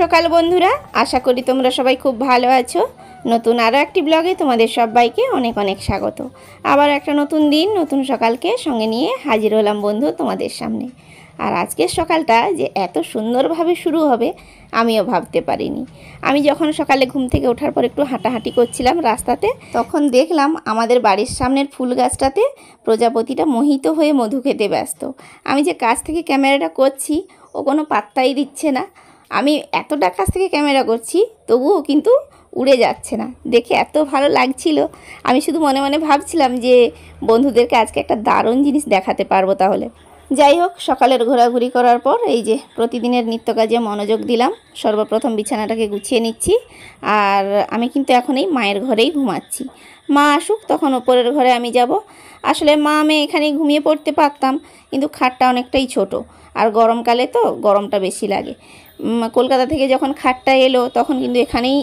সকাল বন্ধুরা আশা করি তোমরা সবাই খুব ভালো আছো নতুন আরও একটি ব্লগে তোমাদের সবাইকে অনেক অনেক স্বাগত আবার একটা নতুন দিন নতুন সকালকে সঙ্গে নিয়ে হাজির হলাম বন্ধু তোমাদের সামনে আর আজকের সকালটা যে এত সুন্দরভাবে শুরু হবে আমিও ভাবতে পারিনি আমি যখন সকালে ঘুম থেকে ওঠার পর একটু হাঁটাহাঁটি করছিলাম রাস্তাতে তখন দেখলাম আমাদের বাড়ির সামনের ফুল গাছটাতে প্রজাপতিটা মোহিত হয়ে মধু খেতে ব্যস্ত আমি যে কাছ থেকে ক্যামেরাটা করছি ও কোনো পাত্তাই দিচ্ছে না আমি এতটা কাছ থেকে ক্যামেরা করছি তবুও কিন্তু উড়ে যাচ্ছে না দেখে এত ভালো লাগছিল আমি শুধু মনে মনে ভাবছিলাম যে বন্ধুদেরকে আজকে একটা দারুণ জিনিস দেখাতে পারবো তাহলে যাই হোক সকালের ঘোরাঘুরি করার পর এই যে প্রতিদিনের নিত্য কাজে মনোযোগ দিলাম সর্বপ্রথম বিছানাটাকে গুছিয়ে নিচ্ছি আর আমি কিন্তু এখন এই মায়ের ঘরেই ঘুমাচ্ছি মা আসুক তখন ওপরের ঘরে আমি যাব আসলে মা আমি এখানেই ঘুমিয়ে পড়তে পারতাম কিন্তু খাটটা অনেকটাই ছোট আর গরমকালে তো গরমটা বেশি লাগে কলকাতা থেকে যখন খাটটা এলো তখন কিন্তু এখানেই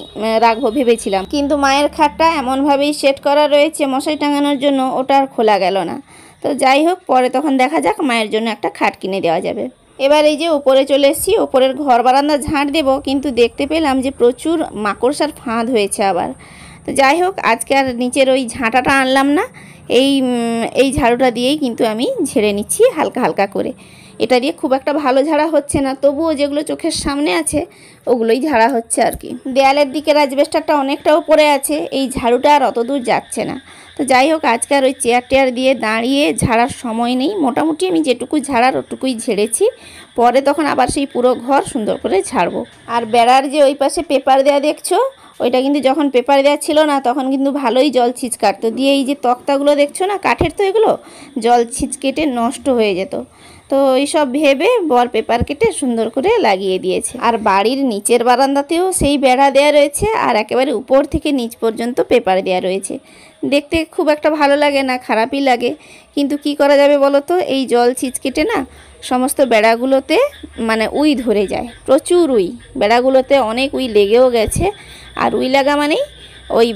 রাখবো ভেবেছিলাম কিন্তু মায়ের খাটটা এমনভাবেই সেট করা রয়েছে মশাই টাঙানোর জন্য ওটা আর খোলা গেল না তো যাই হোক পরে তখন দেখা যাক মায়ের জন্য একটা খাট কিনে দেওয়া যাবে এবার এই যে উপরে চলে এসেছি ওপরের ঘর বারান্দা ঝাঁট দেব কিন্তু দেখতে পেলাম যে প্রচুর মাকড়সার ফাঁদ হয়েছে আবার তো যাই হোক আজকে আর নিচের ওই ঝাঁটাটা আনলাম না এই এই ঝাড়ুটা দিয়েই কিন্তু আমি ঝেড়ে নিচ্ছি হালকা হালকা করে এটা দিয়ে খুব একটা ভালো ঝাড়া হচ্ছে না তবুও যেগুলো চোখের সামনে আছে ওগুলোই ঝাড়া হচ্ছে আর কি দেয়ালের দিকের রাজবেস্টারটা অনেকটা উপরে আছে এই ঝাড়ুটা আর অত দূর যাচ্ছে না তো যাই হোক আজকে আর ওই চেয়ার টেয়ার দিয়ে দাঁড়িয়ে ঝাড়ার সময় নেই মোটামুটি আমি যেটুকু ঝাড়ার ওটুকুই ঝেড়েছি পরে তখন আবার সেই পুরো ঘর সুন্দর করে ঝাড়বো আর বেড়ার যে ওই পাশে পেপার দেয়া দেখছো ওইটা কিন্তু যখন পেপার দেওয়া ছিল না তখন কিন্তু ভালোই জল ছিচকাটতো দিয়ে এই যে তক্তাগুলো দেখছো না কাঠের তো এগুলো জল কেটে নষ্ট হয়ে যেত তো এইসব ভেবে বর পেপার কেটে সুন্দর করে লাগিয়ে দিয়েছে আর বাড়ির নিচের বারান্দাতেও সেই বেড়া দেয়া রয়েছে আর একেবারে উপর থেকে নিচ পর্যন্ত পেপার দেয়া রয়েছে দেখতে খুব একটা ভালো লাগে না খারাপই লাগে কিন্তু কি করা যাবে বলো তো এই জল ছিচকেটে না সমস্ত বেড়াগুলোতে মানে উই ধরে যায় প্রচুর উই বেড়াগুলোতে অনেক উই লেগেও গেছে আর উই লাগা মানেই ওই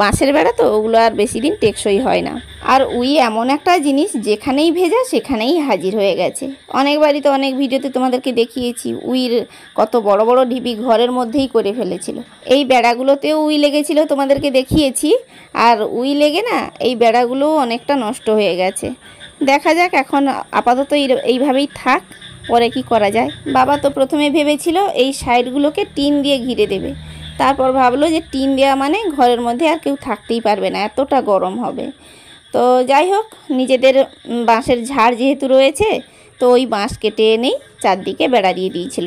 বাঁশের বেড়া তো ওগুলো আর বেশি দিন টেকসই হয় না আর উই এমন একটা জিনিস যেখানেই ভেজা সেখানেই হাজির হয়ে গেছে অনেক তো অনেক ভিডিওতে তোমাদেরকে দেখিয়েছি উইর কত বড় বড় ঢিবি ঘরের মধ্যেই করে ফেলেছিল এই বেড়াগুলোতেও উই লেগেছিল তোমাদেরকে দেখিয়েছি আর উই লেগে না এই বেড়াগুলোও অনেকটা নষ্ট হয়ে গেছে দেখা যাক এখন আপাতত এইভাবেই থাক পরে কি করা যায় বাবা তো প্রথমে ভেবেছিল এই সাইডগুলোকে টিন দিয়ে ঘিরে দেবে তারপর ভাবলো যে টিন দেওয়া মানে ঘরের মধ্যে আর কেউ থাকতেই পারবে না এতটা গরম হবে তো যাই হোক নিজেদের বাঁশের ঝাড় যেহেতু রয়েছে তো ওই বাঁশ কেটে এনেই চারদিকে বেড়া দিয়ে দিয়েছিল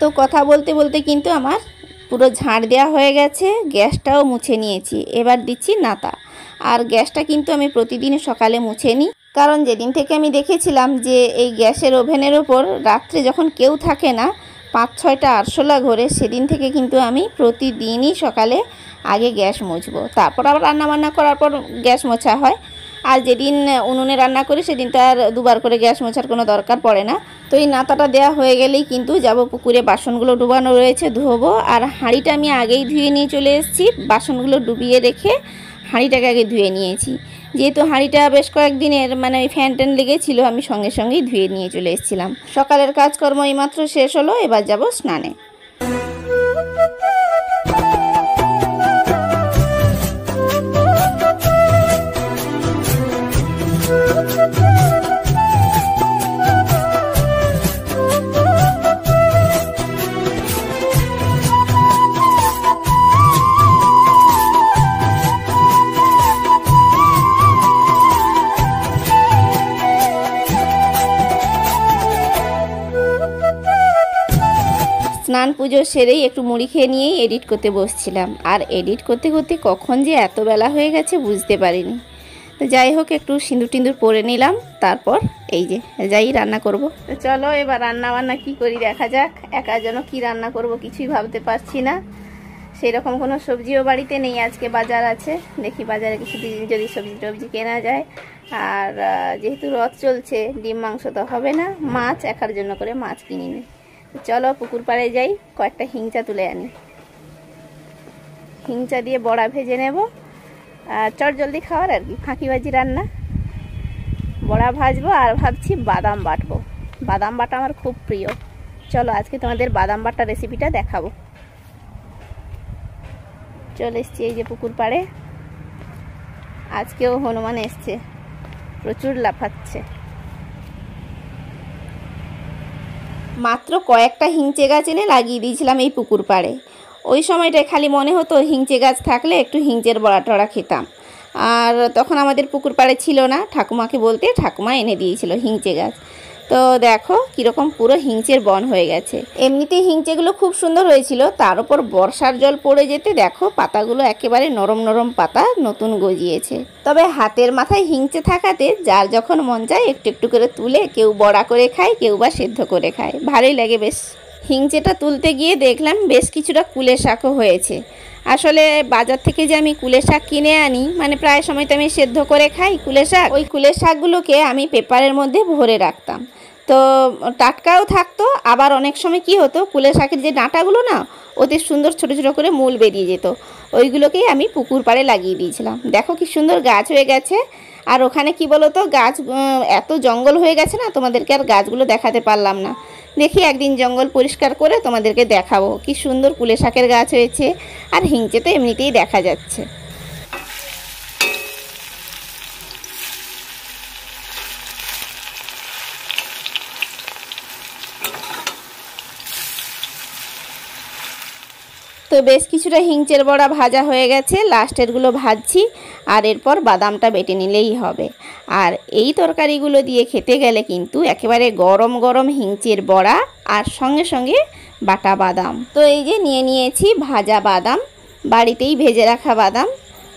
তো কথা বলতে বলতে কিন্তু আমার পুরো ঝাড় দেওয়া হয়ে গেছে গ্যাসটাও মুছে নিয়েছি এবার দিচ্ছি নাতা আর গ্যাসটা কিন্তু আমি প্রতিদিন সকালে মুছে নিই কারণ যেদিন থেকে আমি দেখেছিলাম যে এই গ্যাসের ওভেনের ওপর রাত্রে যখন কেউ থাকে না পাঁচ ছয়টা আরশোলা ঘরে সেদিন থেকে কিন্তু আমি প্রতিদিনই সকালে আগে গ্যাস মুছবো তারপর আবার রান্না বান্না করার পর গ্যাস মোছা হয় আর যেদিন উনুনে রান্না করি সেদিন তো আর দুবার করে গ্যাস মোছার কোনো দরকার পড়ে না তো এই নাতাটা দেওয়া হয়ে গেলেই কিন্তু যাব পুকুরে বাসনগুলো ডুবানো রয়েছে ধোবো আর হাঁড়িটা আমি আগেই ধুয়ে নিয়ে চলে এসেছি বাসনগুলো ডুবিয়ে রেখে হাঁড়িটাকে আগে ধুয়ে নিয়েছি যেহেতু হাঁড়িটা বেশ কয়েকদিনের মানে ওই ফ্যান ট্যান লেগেছিলো আমি সঙ্গে সঙ্গেই ধুয়ে নিয়ে চলে এসেছিলাম সকালের কাজকর্ম এইমাত্র শেষ হলো এবার যাব স্নানে স্নান পুজো সেরেই একটু মুড়ি খেয়ে নিয়েই এডিট করতে বসছিলাম আর এডিট করতে করতে কখন যে এত বেলা হয়ে গেছে বুঝতে পারিনি তো যাই হোক একটু সিঁদুর টিঁদুর পরে নিলাম তারপর এই যে যাই রান্না করব তো চলো এবার রান্না বান্না কি করি দেখা যাক একা যেন কি রান্না করব কিছুই ভাবতে পারছি না সেই রকম কোনো সবজিও বাড়িতে নেই আজকে বাজার আছে দেখি বাজারে কিছু দিন যদি সবজি টবজি কেনা যায় আর যেহেতু রথ চলছে ডিম মাংস তো হবে না মাছ একার জন্য করে মাছ কিনি নিই চলো পুকুর পাড়ে যাই কয়েকটা হিংচা তুলে আনি হিংচা দিয়ে বড়া ভেজে নেব আর চট জলদি খাওয়ার আর কি ভাজি রান্না বড়া ভাজবো আর ভাবছি বাদাম বাটবো বাদাম বাটা আমার খুব প্রিয় চলো আজকে তোমাদের বাদাম বাটা রেসিপিটা দেখাবো চলে এসছি এই যে পুকুর পাড়ে আজকেও হনুমান এসছে প্রচুর লাফাচ্ছে মাত্র কয়েকটা হিংচে গাছ এনে লাগিয়ে দিয়েছিলাম এই পুকুর পাড়ে ওই সময়টায় খালি মনে হতো হিংচে গাছ থাকলে একটু হিংচের বড়া টড়া খেতাম আর তখন আমাদের পুকুর পাড়ে ছিল না ঠাকুমাকে বলতে ঠাকুমা এনে দিয়েছিল হিংচে গাছ তো দেখো কীরকম পুরো হিংচের বন হয়ে গেছে এমনিতেই হিংচেগুলো খুব সুন্দর হয়েছিল তার উপর বর্ষার জল পড়ে যেতে দেখো পাতাগুলো একেবারে নরম নরম পাতা নতুন গজিয়েছে তবে হাতের মাথায় হিংচে থাকাতে যার যখন মন যায় একটু একটু করে তুলে কেউ বড়া করে খায় কেউ বা সেদ্ধ করে খায় ভালোই লাগে বেশ হিংচেটা তুলতে গিয়ে দেখলাম বেশ কিছুটা কুলে শাকও হয়েছে আসলে বাজার থেকে যে আমি কুলে শাক কিনে আনি মানে প্রায় সময় তো আমি সেদ্ধ করে খাই কুলে শাক ওই কুলে শাকগুলোকে আমি পেপারের মধ্যে ভরে রাখতাম তো টাটকাও থাকতো আবার অনেক সময় কি হতো কুলে শাকের যে ডাঁটাগুলো না ওতে সুন্দর ছোট ছোট করে মূল বেরিয়ে যেত ওইগুলোকেই আমি পুকুর পাড়ে লাগিয়ে দিয়েছিলাম দেখো কি সুন্দর গাছ হয়ে গেছে আর ওখানে কি বলো তো গাছ এত জঙ্গল হয়ে গেছে না তোমাদেরকে আর গাছগুলো দেখাতে পারলাম না দেখি একদিন জঙ্গল পরিষ্কার করে তোমাদেরকে দেখাবো কি সুন্দর কুলে শাকের গাছ হয়েছে আর হিংচে তো এমনিতেই দেখা যাচ্ছে তো বেশ কিছুটা হিংচের বড়া ভাজা হয়ে গেছে লাস্টেরগুলো ভাজছি আর এরপর বাদামটা বেটে নিলেই হবে আর এই তরকারিগুলো দিয়ে খেতে গেলে কিন্তু একেবারে গরম গরম হিংচের বড়া আর সঙ্গে সঙ্গে বাটা বাদাম তো এই যে নিয়ে নিয়েছি ভাজা বাদাম বাড়িতেই ভেজে রাখা বাদাম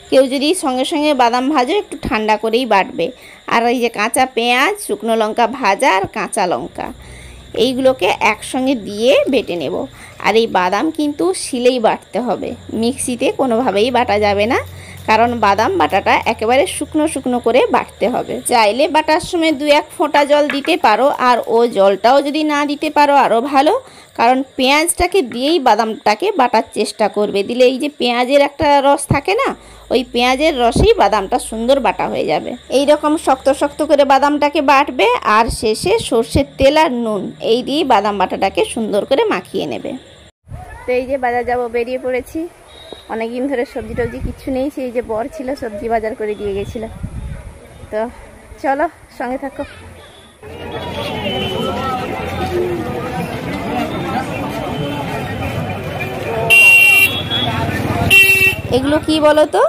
কেউ যদি সঙ্গে সঙ্গে বাদাম ভাজো একটু ঠান্ডা করেই বাটবে আর এই যে কাঁচা পেঁয়াজ শুকনো লঙ্কা ভাজা আর কাঁচা লঙ্কা এইগুলোকে একসঙ্গে দিয়ে বেটে নেব আর এই বাদাম কিন্তু শিলেই বাটতে হবে মিক্সিতে কোনোভাবেই বাটা যাবে না কারণ বাদাম বাটাটা একেবারে শুকনো শুকনো করে বাটতে হবে চাইলে বাটার সময় দু এক ফোঁটা জল দিতে পারো আর ও জলটাও যদি না দিতে পারো আরও ভালো কারণ পেঁয়াজটাকে দিয়েই বাদামটাকে বাটার চেষ্টা করবে দিলে এই যে পেঁয়াজের একটা রস থাকে না ওই পেঁয়াজের রসেই বাদামটা সুন্দর বাটা হয়ে যাবে এই রকম শক্ত শক্ত করে বাদামটাকে বাটবে আর শেষে সর্ষের তেল আর নুন এই দিয়েই বাদাম বাটাটাকে সুন্দর করে মাখিয়ে নেবে তো এই যে বাজার যাবো বেরিয়ে পড়েছি অনেকদিন ধরে সবজি টবজি কিছু নেই সেই যে বর ছিল সবজি বাজার করে দিয়ে গেছিল তো চলো সঙ্গে থাকো এগুলো কি বলো তো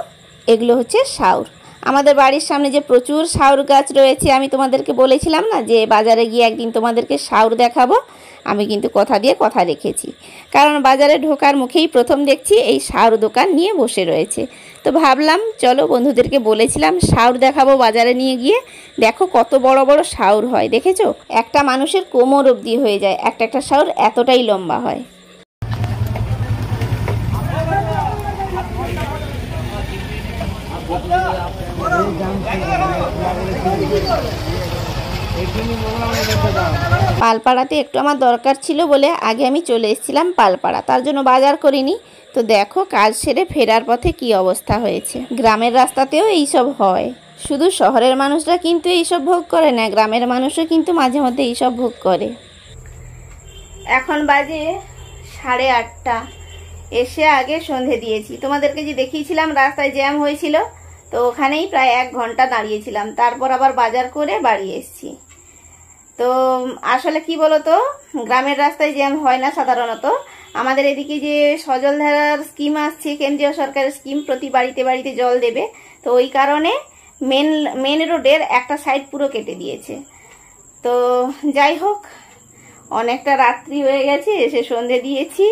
এগুলো হচ্ছে শাউর আমাদের বাড়ির সামনে যে প্রচুর শাউর গাছ রয়েছে আমি তোমাদেরকে বলেছিলাম না যে বাজারে গিয়ে একদিন তোমাদেরকে শাউর দেখাবো আমি কিন্তু কথা দিয়ে কথা রেখেছি কারণ বাজারে ঢোকার মুখেই প্রথম দেখছি এই সার দোকান নিয়ে বসে রয়েছে তো ভাবলাম চলো বন্ধুদেরকে বলেছিলাম সাউর দেখাবো বাজারে নিয়ে গিয়ে দেখো কত বড় বড় সাউর হয় দেখেছো একটা মানুষের কোমর অবধি হয়ে যায় একটা একটা সাউর এতটাই লম্বা হয় Thank you. পালপাড়াতে একটু আমার দরকার ছিল বলে আগে আমি চলে এসেছিলাম পালপাড়া তার জন্য বাজার করিনি তো দেখো কাজ সেরে ফেরার পথে কি অবস্থা হয়েছে গ্রামের রাস্তাতেও এইসব হয় শুধু শহরের মানুষরা কিন্তু এইসব ভোগ করে না গ্রামের মানুষও কিন্তু মাঝে মধ্যে এইসব ভোগ করে এখন বাজে সাড়ে আটটা এসে আগে সন্ধে দিয়েছি তোমাদেরকে যে দেখিয়েছিলাম রাস্তায় জ্যাম হয়েছিল তো ওখানেই প্রায় এক ঘন্টা দাঁড়িয়েছিলাম তারপর আবার বাজার করে বাড়ি এসেছি তো আসলে কি বলতো গ্রামের রাস্তায় জ্যাম হয় না সাধারণত আমাদের এদিকে যে সজল ধারার স্কিম আসছে কেন্দ্রীয় সরকারের স্কিম প্রতি বাড়িতে বাড়িতে জল দেবে তো ওই কারণে মেন মেন রোডের একটা সাইড পুরো কেটে দিয়েছে তো যাই হোক অনেকটা রাত্রি হয়ে গেছে এসে সন্ধে দিয়েছি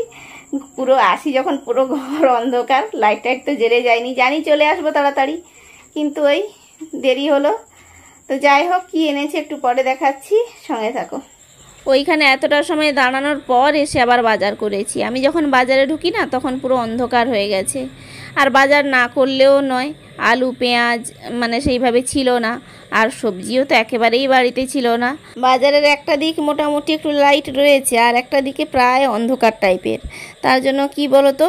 পুরো আসি যখন পুরো ঘর অন্ধকার লাইট টাইট তো জেরে যায়নি জানি চলে আসবো তাড়াতাড়ি কিন্তু ওই দেরি হলো তো যাই হোক কী এনেছে একটু পরে দেখাচ্ছি সঙ্গে থাকো ওইখানে এতটা সময় দাঁড়ানোর পর এসে আবার বাজার করেছি আমি যখন বাজারে ঢুকি না তখন পুরো অন্ধকার হয়ে গেছে আর বাজার না করলেও নয় আলু পেঁয়াজ মানে সেইভাবে ছিল না আর সবজিও তো একেবারেই বাড়িতে ছিল না বাজারের একটা দিক মোটামুটি একটু লাইট রয়েছে আর একটা দিকে প্রায় অন্ধকার টাইপের তার জন্য কি বলো তো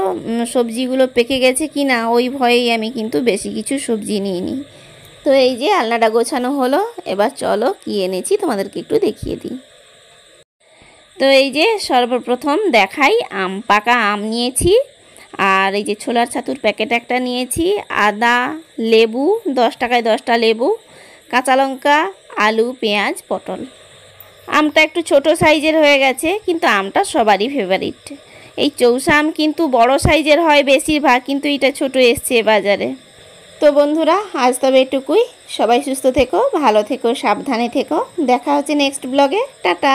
সবজিগুলো পেকে গেছে কি না ওই ভয়েই আমি কিন্তু বেশি কিছু সবজি নিইনি তো এই যে আলনাটা গোছানো হলো এবার চলো কি এনেছি তোমাদেরকে একটু দেখিয়ে দিই তো এই যে সর্বপ্রথম দেখাই আম পাকা আম নিয়েছি আর এই যে ছোলার ছাতুর প্যাকেট একটা নিয়েছি আদা লেবু দশ টাকায় দশটা লেবু কাঁচা লঙ্কা আলু পেঁয়াজ পটল আমটা একটু ছোট সাইজের হয়ে গেছে কিন্তু আমটা সবারই ফেভারিট এই চৌষা আম কিন্তু বড় সাইজের হয় বেশিরভাগ কিন্তু এটা ছোট এসছে বাজারে তো বন্ধুরা আজ তবে এটুকুই সবাই সুস্থ থেকো ভালো থেকো সাবধানে থেকো দেখা হচ্ছে নেক্সট ব্লগে টাটা